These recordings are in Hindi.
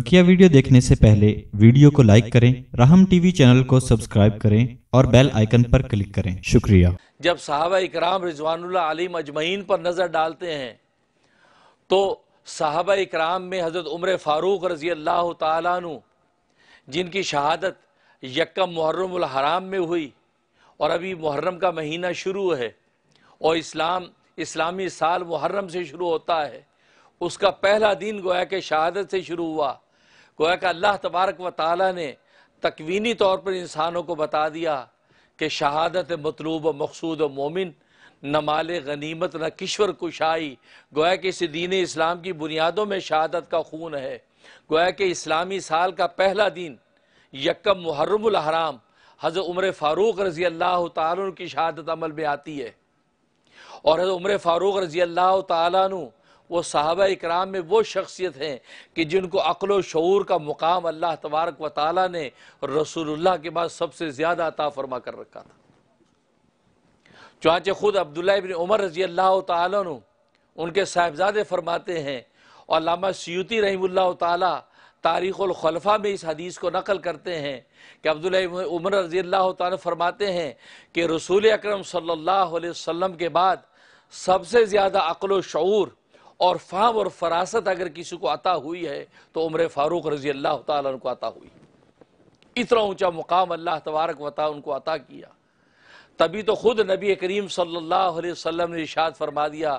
बकिया वीडियो देखने से पहले वीडियो को लाइक करें राहम टीवी चैनल को सब्सक्राइब करें और बेल आइकन पर क्लिक करें शुक्रिया जब साहबा इकराम रिजवानुल्लाह अली मजमैन पर नज़र डालते हैं तो साहबा इकराम में हज़रत उम्र फ़ारूक रजी अल्लाह तु जिनकी शहादत यकम मुहर्रम हराम में हुई और अभी मुहर्रम का महीना शुरू है और इस्लाम इस्लामी साल मुहर्रम से शुरू होता है उसका पहला दिन गोया के शहादत से शुरू हुआ गोया का अल्लाह तबारक व ताली ने तकवीनी तौर पर इंसानों को बता दिया कि शहादत मतलूब मकसूद मोमिन न माल गनीमत न किश्वर कुशाई गोया कि इस दीन इस्लाम की बुनियादों में शहादत का खून है गोया कि इस्लामी साल का पहला दिन यकम हराम हज़र उम्र फ़ारूक रज़ी अल्लाह तु की शहादत अमल में आती है और हज़र उम्र फ़ारूक रज़ी अल्लाह तु वो साहब इक्राम में वो शख्सियत हैं कि जिनको व शूर का मुकाम अल्लाह तबारक व ताली ने रसूलुल्लाह के बाद सबसे ज़्यादा अता फरमा कर रखा था चाँचे ख़ुद अब्दुल्ला इबिन उमर रजी अल्लाह तु उनके साहबजादे फरमाते हैं और लामा सयूती रही ताली तारीख़लखलफा में इस हदीस को नकल करते हैं कि अब्दुल्ला उमर रजी अल्लाह तरमाते हैं कि रसूल अक्रम सल्ला वसम के बाद सबसे ज़्यादा अक्ल शूर और फाम और फरासत अगर किसी को अता हुई है तो उम्र फारूक रजी अल्लाह तक अता हुई इतना ऊंचा मुकाम अल्लाह तबारक वता उनको अता किया तभी तो खुद नबी करीम सल्लल्लाहु अलैहि वसल्लम ने इशाद फरमा दिया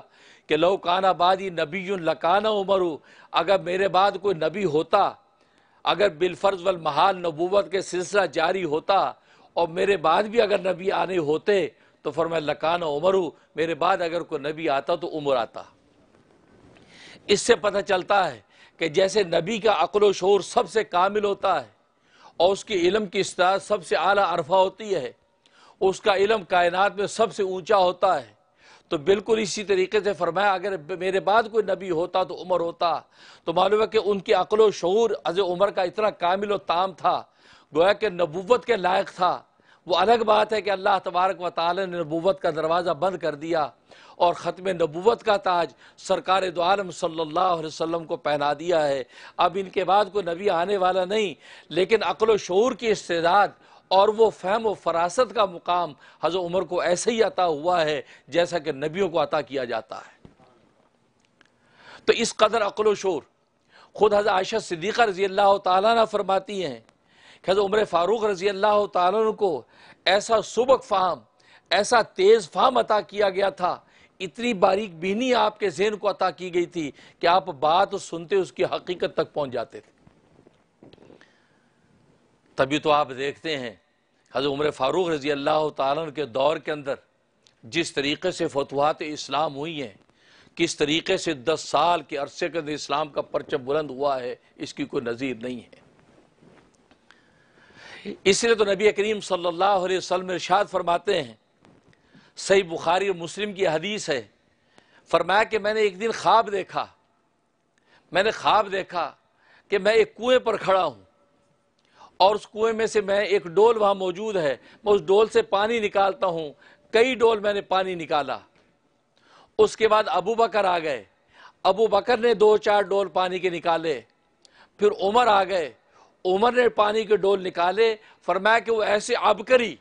कि लो काना बादी नबी लकाना उमरू अगर मेरे बाद कोई नबी होता अगर बिलफर्ज वल महाल नबूबत के सिलसिला जारी होता और मेरे बाद भी अगर नबी आने होते तो फरमा लकाना उमरू मेरे बाद अगर कोई नबी आता तो उम्र आता इससे पता चलता है कि जैसे नबी का अकल शोर सबसे कामिल होता है और उसकी इलम की इस्तात सबसे आला अरफा होती है उसका इलम कायनात में सबसे ऊंचा होता है तो बिल्कुल इसी तरीके से फरमाया अगर मेरे बाद कोई नबी होता तो उमर होता तो मालूम है कि उनकी अकल शूर अज उमर का इतना कामिल ताम था गोया कि नबूवत के लायक था वो अलग बात है कि अल्लाह तबारक व ताल ने नबूत का दरवाज़ा बंद कर दिया और ख़त्म नबूत का ताज सरकार दोम सल्लल्लाहु अलैहि वसल्लम को पहना दिया है अब इनके बाद कोई नबी आने वाला नहीं लेकिन अक्ल शूर की इस्तेदाद और वो फहम व फरासत का मुकाम हज़र उमर को ऐसे ही अता हुआ है जैसा कि नबियों को अता किया जाता है तो इस कदर अक्ल शोर खुद हज़र आयशा सिद्दीक़ा रजी अल्लाह तला फरमाती हैं खैर उम्र फ़ारूक रजी अल्लाह को ऐसा सबक फ़ाहम ऐसा तेज़ फ़ाहम अता किया गया था इतनी बारीक बीनी आपके जहन को अता की गई थी कि आप बात सुनते उसकी हकीकत तक पहुँच जाते थे तभी तो आप देखते हैं हज़र उम्र फ़ारूक रजी अल्लाह के दौर के अंदर जिस तरीके से फतवाहत इस्लाम हुई हैं किस तरीके से दस साल के अरसे के अंदर इस्लाम का परचम बुलंद हुआ है इसकी कोई नज़ीर नहीं है इसलिए तो नबी करीम सल्लल्लाहु अलैहि वसल्लम इरशाद फरमाते हैं सही बुखारी और मुस्लिम की हदीस है फरमाया कि मैंने एक दिन ख्वाब देखा मैंने ख्वाब देखा कि मैं एक कुएं पर खड़ा हूँ और उस कुएं में से मैं एक डोल वहाँ मौजूद है मैं उस डोल से पानी निकालता हूँ कई डोल मैंने पानी निकाला उसके बाद अबू बकर आ गए अबू बकर ने दो चार डोल पानी के निकाले फिर उमर आ गए उमर ने पानी के डोल निकाले फरमाया कि वो ऐसे आबकरी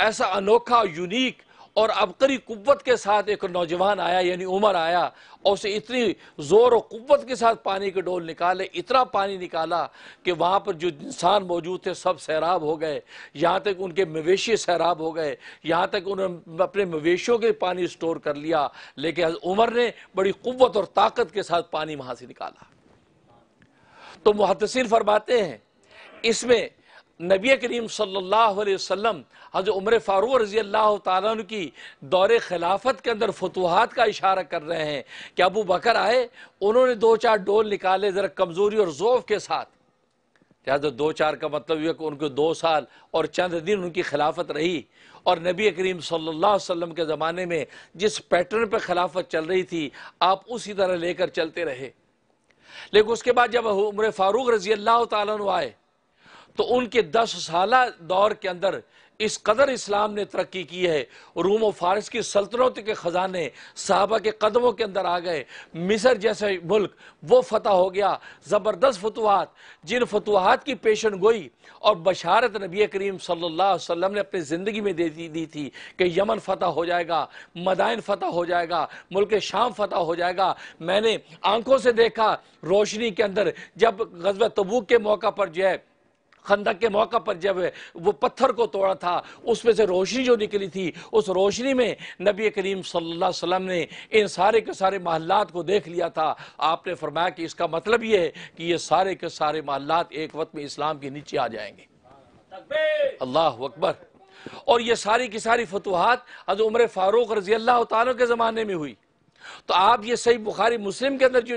ऐसा अनोखा यूनिक और अबकरी कुत के साथ एक नौजवान आया यानी उमर आया और उसे इतनी ज़ोर और कुत के साथ पानी के डोल निकाले इतना पानी निकाला कि वहाँ पर जो इंसान मौजूद थे सब सैराब हो गए यहाँ तक उनके मवेशी सैराब हो गए यहाँ तक उन्होंने अपने मवेशियों के पानी स्टोर कर लिया लेकिन उमर ने बड़ी कुत और ताकत के साथ पानी वहाँ से निकाला तो मुहदसिन फरमाते हैं इसमें नबी करीम सल्लल्लाहु अलैहि वसल्लम हज़रत उमर फ़ारूक रज़ी अल्लाह तु की दौरे खिलाफत के अंदर फतूहत का इशारा कर रहे हैं कि अबू बकर आए उन्होंने दो चार डोल निकाले ज़रा कमज़ोरी और ज़ोफ़ के साथ लिहाजा दो चार का मतलब यह कि उनको दो साल और चंद दिन उनकी खिलाफत रही और नबी करीम सल्लल्लाहु अलैहि वसल्लम के ज़माने में जिस पैटर्न पर खिलाफत चल रही थी आप उसी तरह लेकर चलते रहे लेकिन उसके बाद जब उम्र फ़ारूक रज़ी अल्लाह तु आए तो उनके दस साल दौर के अंदर इस कदर इस्लाम ने तरक्की की है रूम और फारस की सल्तनत के ख़जाने साहबा के कदमों के अंदर आ गए मिसर जैसे मुल्क वो फतह हो गया ज़बरदस्त फतवाहत जिन फतवाहत की पेशन गोई और बशारत नबी करीम सल्लल्लाहु अलैहि वसल्लम ने अपनी ज़िंदगी में दे दी, दी थी कि यमन फतह हो जाएगा मदाइन फतह हो जाएगा मुल्क शाम फतह हो जाएगा मैंने आंखों से देखा रोशनी के अंदर जब गजब तबूक के मौका पर जो है खंदक के मौका पर जब वो पत्थर को तोड़ा था उसमें से रोशनी जो निकली थी उस रोशनी में नबी करीम सल्लल्लाहु अलैहि वसल्लम ने इन सारे के सारे महल्लात को देख लिया था आपने फरमाया कि इसका मतलब ये है कि ये सारे के सारे महल्लात एक वक्त में इस्लाम के नीचे आ जाएंगे अल्लाह अकबर और ये सारी की सारी फतवाहत हज उम्र फ़ारूक रजी अल्लाह तु के ज़माने में हुई तो आप ये सही बुखारी मुस्लिम के अंदर जो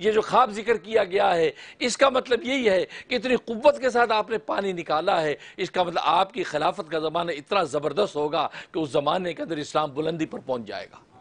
ये जो ख्वाब जिक्र किया गया है इसका मतलब यही है कि इतनी कुत के साथ आपने पानी निकाला है इसका मतलब आपकी खिलाफत का ज़माना इतना ज़बरदस्त होगा कि उस ज़माने के अंदर इस्लाम बुलंदी पर पहुँच जाएगा